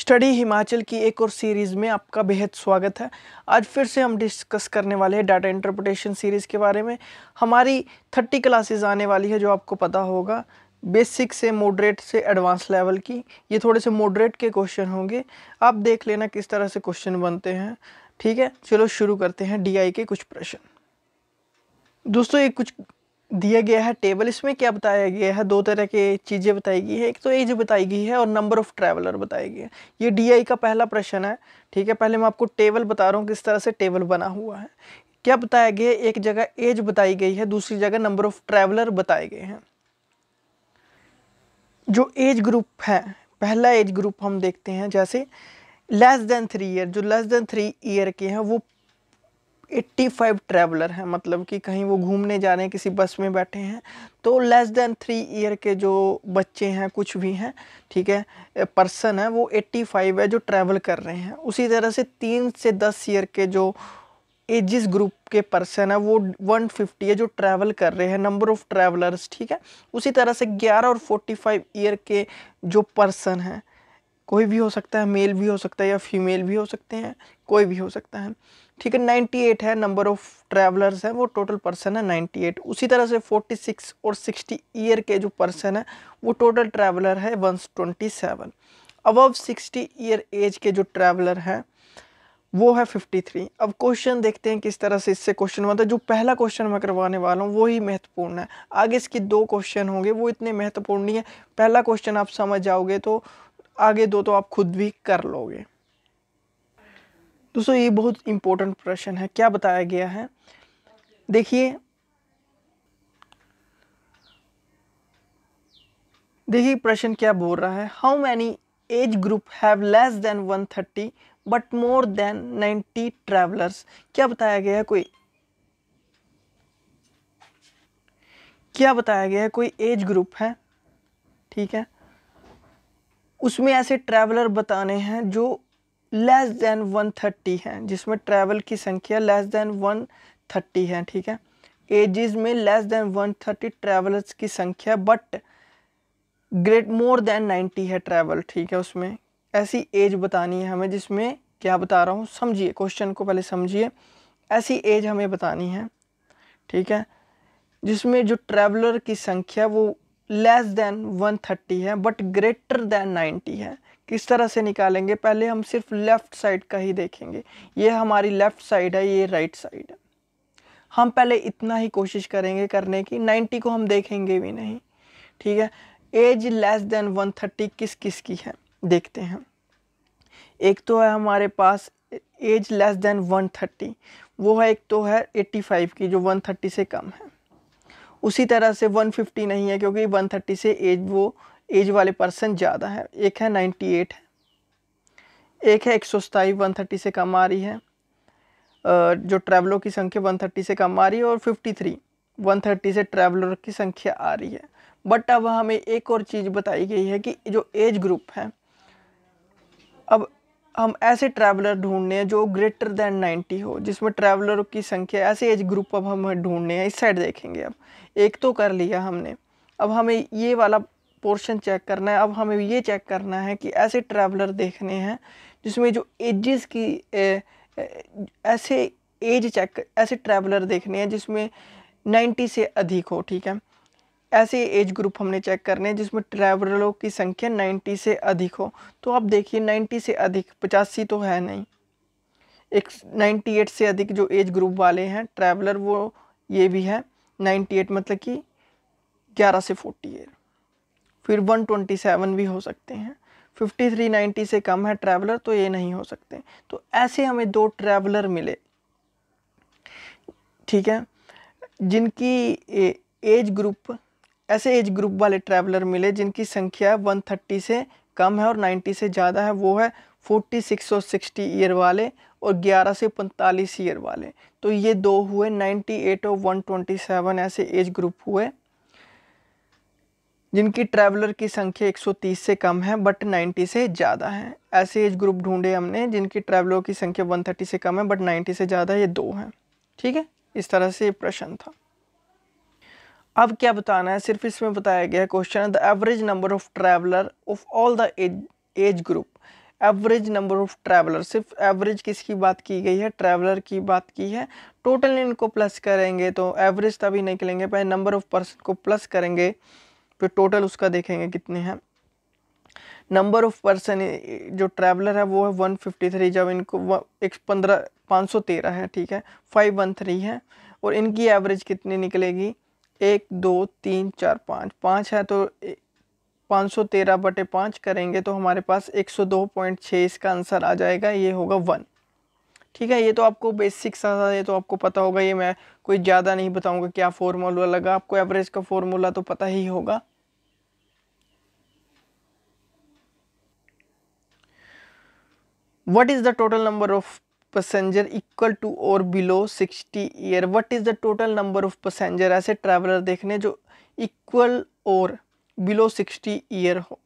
study Himachal की एक और सीरीज़ में आपका बेहद स्वागत है आज फिर से हम डिस्कस करने वाले हैं डाटा इंटरप्रटेशन सीरीज़ के बारे में हमारी थर्टी क्लासेस आने वाली है जो आपको पता होगा बेसिक से मॉडरेट से एडवांस लेवल की ये थोड़े से मॉडरेट के क्वेश्चन होंगे आप देख लेना किस तरह से क्वेश्चन बनते हैं ठीक है चलो शुरू करते हैं डी के कुछ प्रश्न दोस्तों ये कुछ दिया गया है टेबल इसमें क्या बताया गया है दो तरह के चीज़ें बताई गई है एक तो एज बताई गई है और नंबर ऑफ़ ट्रैवलर बताई गई है ये डीआई का पहला प्रश्न है ठीक है पहले मैं आपको टेबल बता रहा हूँ किस तरह से टेबल बना हुआ है क्या बताया गया है एक जगह एज बताई गई है दूसरी जगह नंबर ऑफ़ ट्रैवलर बताए गए हैं जो एज ग्रुप है पहला एज ग्रुप हम देखते हैं जैसे लेस देन थ्री ईयर जो लेस देन थ्री ईयर के हैं वो एट्टी फाइव ट्रैवलर हैं मतलब कि कहीं वो घूमने जा रहे हैं किसी बस में बैठे हैं तो लेस देन थ्री ईयर के जो बच्चे हैं कुछ भी हैं ठीक है पर्सन है वो एट्टी फाइव है जो ट्रैवल कर रहे हैं उसी तरह से तीन से दस ईयर के जो एजिस ग्रुप के पर्सन है वो 150 है जो ट्रैवल कर रहे हैं नंबर ऑफ़ ट्रैवलर्स ठीक है उसी तरह से 11 और 45 ईयर के जो पर्सन हैं कोई भी हो सकता है मेल भी हो सकता है या फीमेल भी हो सकते हैं कोई भी हो सकता है ठीक है 98 है नंबर ऑफ ट्रैवलर्स हैं वो टोटल पर्सन है 98 उसी तरह से 46 और 60 ईयर के जो पर्सन है वो टोटल ट्रैवलर है 127 अबव सिक्सटी ईयर एज के जो ट्रैवलर हैं वो है 53 अब क्वेश्चन देखते हैं किस तरह से इससे क्वेश्चन बनता है जो पहला क्वेश्चन मैं करवाने वाला हूँ वही महत्वपूर्ण है आगे इसके दो क्वेश्चन होंगे वो इतने महत्वपूर्ण नहीं है पहला क्वेश्चन आप समझ जाओगे तो आगे दो तो आप खुद भी कर लोगे दोस्तों ये बहुत इंपॉर्टेंट प्रश्न है क्या बताया गया है देखिए देखिए प्रश्न क्या बोल रहा है how many age group have less than 130 but more than 90 travellers क्या बताया गया है कोई क्या बताया गया है कोई एज ग्रुप है ठीक है उसमें ऐसे ट्रैवलर बताने हैं जो लेस देन 130 हैं जिसमें ट्रैवल की संख्या लेस देन 130 है ठीक है एजेस में लेस देन 130 ट्रैवलर्स की संख्या बट ग्रेट मोर देन 90 है ट्रैवल ठीक है उसमें ऐसी एज बतानी है हमें जिसमें क्या बता रहा हूँ समझिए क्वेश्चन को पहले समझिए ऐसी एज हमें बतानी है ठीक है जिसमें जो ट्रैवलर की संख्या वो लेस देन 130 है बट ग्रेटर देन 90 है किस तरह से निकालेंगे पहले हम सिर्फ लेफ़्ट साइड का ही देखेंगे ये हमारी लेफ़्ट साइड है ये राइट साइड है हम पहले इतना ही कोशिश करेंगे करने की 90 को हम देखेंगे भी नहीं ठीक है एज लेस देन 130 किस किस की है देखते हैं एक तो है हमारे पास एज लेस देन 130 वो है एक तो है 85 की जो 130 से कम है उसी तरह से 150 नहीं है क्योंकि 130 से एज वो एज वाले पर्सन ज़्यादा है एक है नाइन्टी एट है एक है एक सौ सताई वन थर्टी से कम आ रही है जो ट्रैवलों की संख्या वन थर्टी से कम आ रही है और फिफ्टी थ्री वन थर्टी से ट्रैवलर की संख्या आ रही है बट अब हमें एक और चीज़ बताई गई है कि जो एज ग्रुप है अब हम ऐसे ट्रैवलर ढूंढने हैं जो ग्रेटर देन नाइन्टी हो जिसमें ट्रैवलर की संख्या ऐसे एज ग्रुप अब हम ढूंढने हैं इस साइड देखेंगे अब एक तो कर लिया हमने अब हमें ये वाला पोर्शन चेक करना है अब हमें ये चेक करना है कि ऐसे ट्रैवलर देखने हैं जिसमें जो एजेस की ए, ऐसे एज चेक ऐसे ट्रैवलर देखने हैं जिसमें 90 से अधिक हो ठीक है ऐसे एज ग्रुप हमने चेक करने हैं जिसमें ट्रैवलरों की संख्या 90 से अधिक हो तो आप देखिए 90 से अधिक पचासी तो है नहीं एक 98 से अधिक जो एज ग्रुप वाले हैं ट्रैवलर वो ये भी है 98 मतलब कि 11 से 48 फिर 127 भी हो सकते हैं 5390 से कम है ट्रैवलर तो ये नहीं हो सकते तो ऐसे हमें दो ट्रैवलर मिले ठीक है जिनकी एज ग्रुप ऐसे एज ग्रुप वाले ट्रैवलर मिले जिनकी संख्या 130 से कम है और 90 से ज़्यादा है वो है 46 और सिक्सटी ईयर वाले और 11 से 45 ईयर वाले तो ये दो हुए 98 और 127 ऐसे एज ग्रुप हुए जिनकी ट्रैवलर की संख्या 130 से कम है बट 90 से ज़्यादा है ऐसे एज ग्रुप ढूंढे हमने जिनकी ट्रैवलर की संख्या 130 से कम है बट 90 से ज़्यादा ये दो हैं ठीक है इस तरह से ये प्रश्न था अब क्या बताना है सिर्फ इसमें बताया गया question the average number of traveller of all the age group average number of traveller सिर्फ एवरेज किसकी बात की गई है ट्रैवलर की बात की है टोटल इनको प्लस करेंगे तो एवरेज तभी निकलेंगे पहले नंबर ऑफ पर्सन को प्लस करेंगे तो टोटल उसका देखेंगे कितने हैं नंबर ऑफ पर्सन जो ट्रैवलर है वो है वन फिफ्टी थ्री जब इनको एक पंद्रह पाँच सौ तेरह है ठीक है फाइव वन थ्री है और इनकी एवरेज कितनी निकलेगी एक दो तीन चार पाँच पाँच है तो पाँच सौ तेरह बटे पाँच करेंगे तो हमारे पास एक सौ दो पॉइंट छः इसका आंसर आ जाएगा ये होगा वन ठीक है ये तो आपको बेसिक सा था ये तो आपको पता होगा ये मैं कोई ज़्यादा नहीं बताऊंगा क्या फॉर्मूला लगा आपको एवरेज का फॉर्मूला तो पता ही होगा what is the total number of passenger equal to or below 60 year what is the total number of passenger ऐसे traveler देखने जो equal or below 60 year हो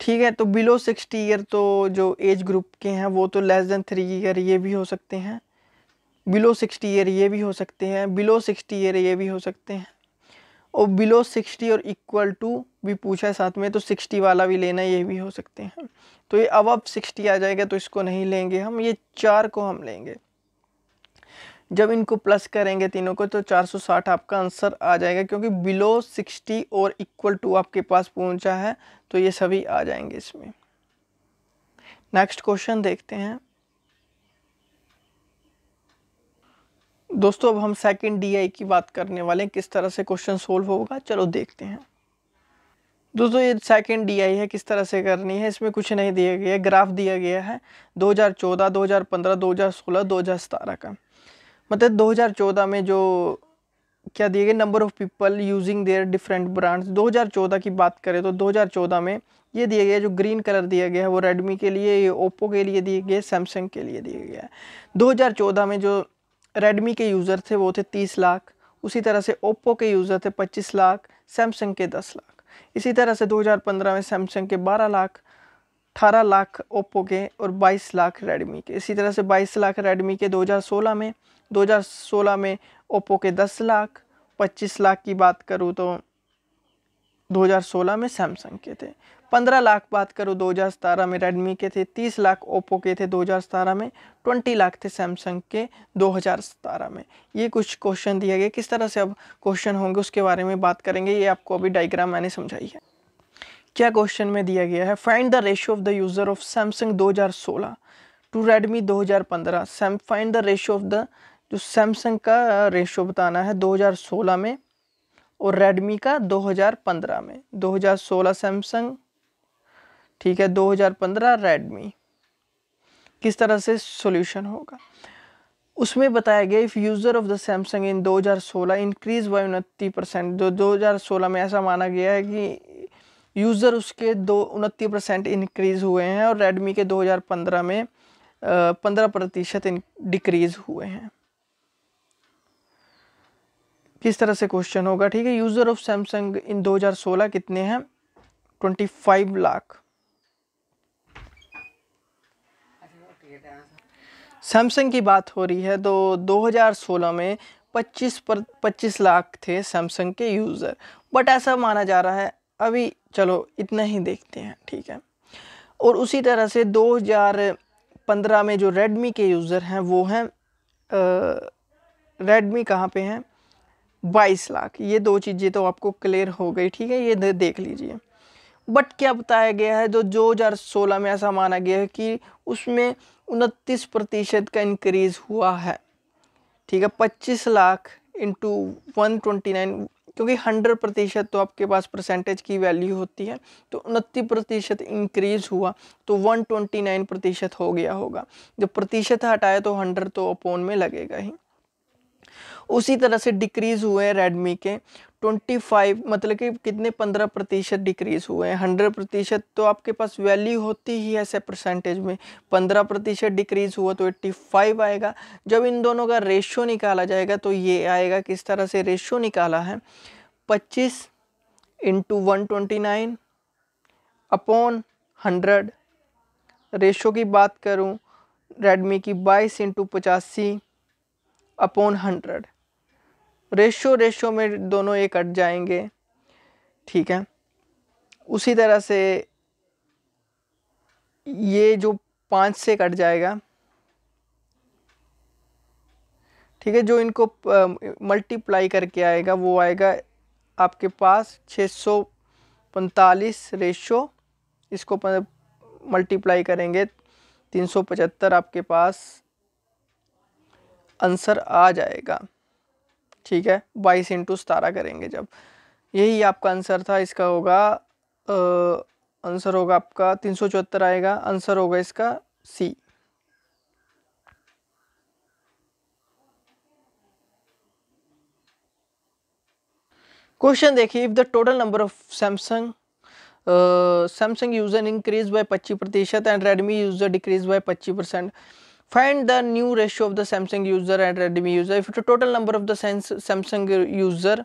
ठीक है तो बिलो सिक्सटी ईयर तो जो एज ग्रुप के हैं वो तो लेस देन थ्री ईयर ये भी हो सकते हैं बिलो सिक्सटी ईयर ये भी हो सकते हैं बिलो सिक्सटी ईयर ये भी हो सकते हैं और बिलो सिक्सटी और इक्वल टू भी पूछा है साथ में तो सिक्सटी वाला भी लेना ये भी हो सकते हैं तो ये अब अब सिक्सटी आ जाएगा तो इसको नहीं लेंगे हम ये चार को हम लेंगे जब इनको प्लस करेंगे तीनों को तो 460 आपका आंसर आ जाएगा क्योंकि बिलो 60 और इक्वल टू आपके पास पहुंचा है तो ये सभी आ जाएंगे इसमें नेक्स्ट क्वेश्चन देखते हैं दोस्तों अब हम सेकंड डीआई की बात करने वाले हैं किस तरह से क्वेश्चन सोल्व होगा चलो देखते हैं दोस्तों ये सेकंड डीआई है किस तरह से करनी है इसमें कुछ नहीं दिया गया है ग्राफ दिया गया है 2014, 2015, 2016, 2017 का मतलब 2014 में जो क्या दिए गए number of people using their different brands 2014 की बात करें तो 2014 में ये दिया गया जो ग्रीन कलर दिया गया है वो रेडमी के लिए ये ओप्पो के लिए दिए गए सैमसंग के लिए दिया गया है दो में जो रेडमी के यूज़र थे वो थे तीस लाख उसी तरह से ओप्पो के यूज़र थे पच्चीस लाख सैमसंग के दस लाख इसी तरह से 2015 में सैमसंग के 12 लाख 18 लाख ओप्पो के और 22 लाख रेडमी के इसी तरह से 22 लाख रेडमी के 2016 में 2016 में ओप्पो के 10 लाख 25 लाख की बात करूँ तो 2016 में सैमसंग के थे पंद्रह लाख बात करो 2017 में रेडमी के थे तीस लाख ओप्पो के थे 2017 में ट्वेंटी लाख थे सैमसंग के 2017 में ये कुछ क्वेश्चन दिया गया किस तरह से अब क्वेश्चन होंगे उसके बारे में बात करेंगे ये आपको अभी डायग्राम मैंने समझाई है क्या क्वेश्चन में दिया गया है find the ratio of the user of Samsung सोलह टू रेडमी पंद्रह Sam find the ratio of the जो सैमसंग का रेशियो बताना है 2016 में और रेडमी का 2015 में 2016 सैमसंग ठीक है 2015 रेडमी किस तरह से सॉल्यूशन होगा उसमें बताया गया if user of the Samsung in 2016 increase by उनती परसेंट जो दो में ऐसा माना गया है कि यूज़र उसके दो उनती परसेंट इनक्रीज़ हुए हैं और रेडमी के 2015 में पंद्रह प्रतिशत डिक्रीज़ हुए हैं किस तरह से क्वेश्चन होगा ठीक है यूज़र ऑफ सैमसंग इन 2016 कितने हैं 25 लाख सैमसंग की बात हो रही है तो 2016 में 25 पर 25 लाख थे सैमसंग के यूज़र बट ऐसा माना जा रहा है अभी चलो इतना ही देखते हैं ठीक है और उसी तरह से 2015 में जो रेडमी के यूज़र हैं वो हैं रेडमी कहाँ पे हैं 22 लाख ये दो चीज़ें तो आपको क्लियर हो गई ठीक है ये देख लीजिए बट क्या बताया गया है जो दो हज़ार सोलह में ऐसा माना गया है कि उसमें उनतीस प्रतिशत का इंक्रीज़ हुआ है ठीक है पच्चीस lakh into one twenty nine क्योंकि हंड्रेड प्रतिशत तो आपके पास परसेंटेज की वैल्यू होती है तो उनतीस प्रतिशत इंक्रीज हुआ तो वन ट्वेंटी नाइन प्रतिशत हो गया होगा जब प्रतिशत हटाए तो हंड्रेड तो अपोन में लगेगा ही उसी तरह से डिक्रीज हुए रेडमी के ट्वेंटी फाइव मतलब कि कितने पंद्रह प्रतिशत डिक्रीज़ हुए हैं हंड्रेड प्रतिशत तो आपके पास वैल्यू होती ही ऐसे परसेंटेज में पंद्रह प्रतिशत डिक्रीज़ हुआ तो एट्टी फाइव आएगा जब इन दोनों का रेशियो निकाला जाएगा तो ये आएगा किस तरह से रेशियो निकाला है पच्चीस into one twenty nine upon hundred ratio की बात करूं रेडमी की बाईस इंटू पचासी अपॉन हंड्रेड रेशो रेशो में दोनों ये कट जाएंगे ठीक है उसी तरह से ये जो पाँच से कट जाएगा ठीक है जो इनको मल्टीप्लाई करके आएगा वो आएगा आपके पास छः सौ पैंतालीस रेशो इसको मल्टीप्लाई करेंगे तीन सौ पचहत्तर आपके पास आंसर आ जाएगा ठीक है बाईस इंटू सतारह करेंगे जब यही आपका आंसर था इसका होगा आंसर होगा आपका तीन सौ चौहत्तर आएगा आंसर होगा इसका सी क्वेश्चन देखिए if the total number of Samsung Samsung user increase by पच्चीस प्रतिशत and Redmi user decrease by पच्चीस percent find the new ratio of the Samsung user and Redmi user if the total number of the Samsung user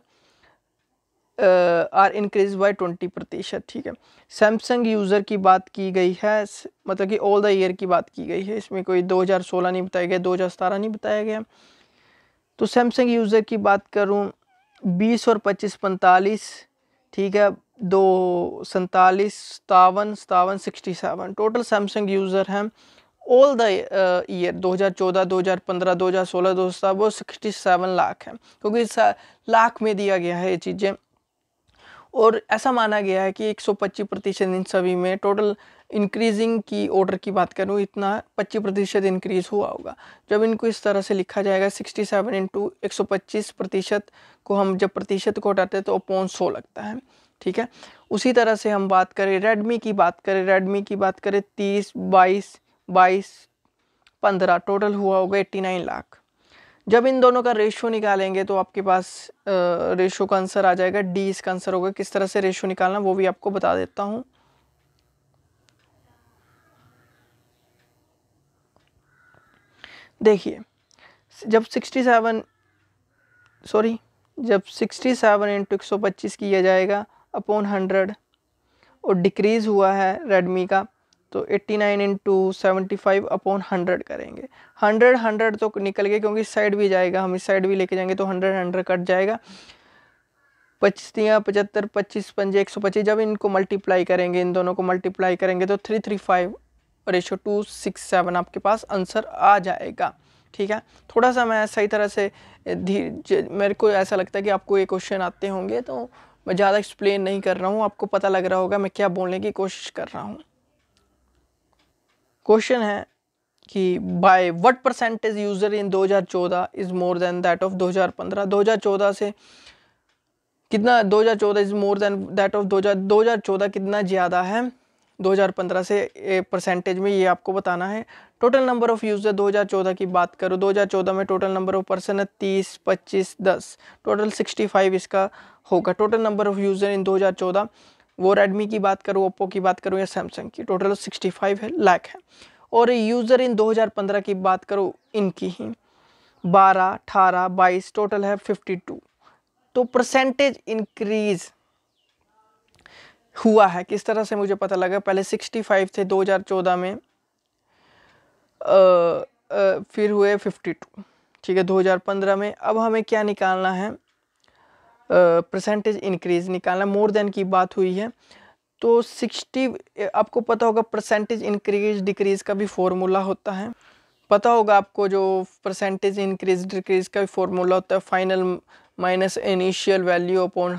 uh, are increased by प्रतिशत ठीक है Samsung user की बात की गई है मतलब कि ऑल द ईयर की बात की गई है इसमें कोई 2016 नहीं बताया गया 2017 नहीं बताया गया तो सैमसंग यूज़र की बात करूँ 20 और 25 पैंतालीस ठीक है दो सैतालीस सतावन सतावन sixty seven total Samsung user हैं ऑल द ईयर 2014, 2015, 2016, 2017 वो सेवन लाख है क्योंकि लाख uh, में दिया गया है ये चीज़ें और ऐसा माना गया है कि 125 प्रतिशत इन सभी में टोटल इंक्रीजिंग की ऑर्डर की बात करूँ इतना 25 प्रतिशत इंक्रीज़ हुआ होगा जब इनको इस तरह से लिखा जाएगा 67 सेवन इंटू एक प्रतिशत को हम जब प्रतिशत को हटाते हैं तो पौन सौ लगता है ठीक है उसी तरह से हम बात करें रेडमी की बात करें रेडमी की बात करें तीस बाईस बाईस पंद्रह टोटल हुआ होगा एट्टी नाइन लाख जब इन दोनों का रेशो निकालेंगे तो आपके पास रेशो का आंसर आ जाएगा डी इसका आंसर होगा किस तरह से रेशो निकालना वो भी आपको बता देता हूँ देखिए जब 67 सॉरी जब 67 सेवन इंटू एक किया जाएगा अपॉन हंड्रेड और डिक्रीज़ हुआ है रेडमी का तो 89 nine into seventy five upon hundred करेंगे हंड्रेड हंड्रेड तो निकल गए क्योंकि साइड भी जाएगा हम इस साइड भी लेके जाएंगे तो हंड्रेड हंड्रेड कट जाएगा पचतियाँ पचहत्तर पच्चीस पंजे एक सौ पच्चीस जब इनको मल्टीप्लाई करेंगे इन दोनों को मल्टीप्लाई करेंगे तो three three five ratio two six seven आपके पास आंसर आ जाएगा ठीक है थोड़ा सा मैं सही तरह से धीरे मेरे को ऐसा लगता है कि आपको ये क्वेश्चन आते होंगे तो मैं ज़्यादा एक्सप्लेन नहीं कर रहा हूँ आपको पता लग रहा होगा मैं क्या बोलने की कोशिश कर रहा हूँ क्वेश्चन है कि by what percentage user in 2014 is more than that of 2015 2014 से कितना 2014 is more than that of 2000 2014 कितना ज़्यादा है 2015 से परसेंटेज में ये आपको बताना है टोटल नंबर ऑफ़ यूज़र 2014 की बात करो 2014 में टोटल नंबर ऑफ़ पर्सन है तीस पच्चीस दस टोटल 65 इसका होगा total number of user in 2014 वो रेडमी की बात करूँ ओप्पो की बात करूँ या सैमसंग की टोटल सिक्सटी फाइव है लैक है और यूज़र इन 2015 की बात करूँ इनकी ही बारह अठारह बाईस टोटल है फिफ्टी टू तो परसेंटेज इंक्रीज़ हुआ है किस तरह से मुझे पता लगा पहले 65 थे 2014 में आ, आ, फिर हुए 52 ठीक है 2015 में अब हमें क्या निकालना है परसेंटेज इंक्रीज निकालना मोर देन की बात हुई है तो सिक्सटी आपको पता होगा परसेंटेज इंक्रीज डिक्रीज का भी फॉर्मूला होता है पता होगा आपको जो परसेंटेज इंक्रीज डिक्रीज का भी फॉर्मूला होता है final minus initial value upon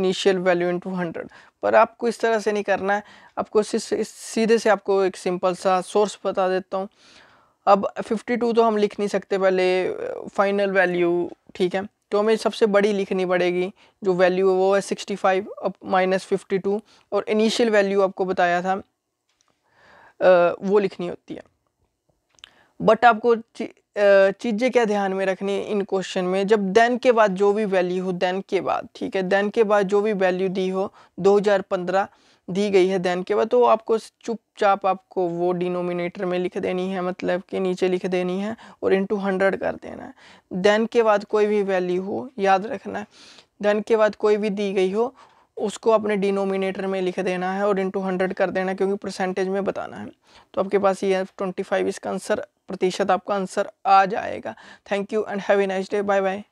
initial value to hundred पर आपको इस तरह से नहीं करना है आपको सीधे से आपको एक सिंपल सा सोर्स बता देता हूँ अब 52 तो हम लिख नहीं सकते पहले फाइनल uh, वैल्यू ठीक है तो हमें सबसे बड़ी लिखनी पड़ेगी जो वैल्यू है वो है सिक्सटी फाइव अब माइनस फिफ्टी टू और इनिशियल वैल्यू आपको बताया था आ, वो लिखनी होती है बट आपको चीज़ें क्या ध्यान में रखनी है इन क्वेश्चन में जब देन के बाद जो भी वैल्यू हो देन के बाद ठीक है देन के बाद जो भी वैल्यू दी हो 2015 दी गई है देन के बाद तो आपको चुपचाप आपको वो डिनोमिनेटर में लिख देनी है मतलब कि नीचे लिख देनी है और इंटू हंड्रेड कर देना है देन के बाद कोई भी वैल्यू हो याद रखना है देन के बाद कोई भी दी गई हो उसको अपने डिनोमिनेटर में लिख देना है और इंटू हंड्रेड कर देना है क्योंकि परसेंटेज में बताना है तो आपके पास ये ट्वेंटी फाइव इसका आंसर प्रतिशत आपका आंसर आ जाएगा thank you and have a nice day bye bye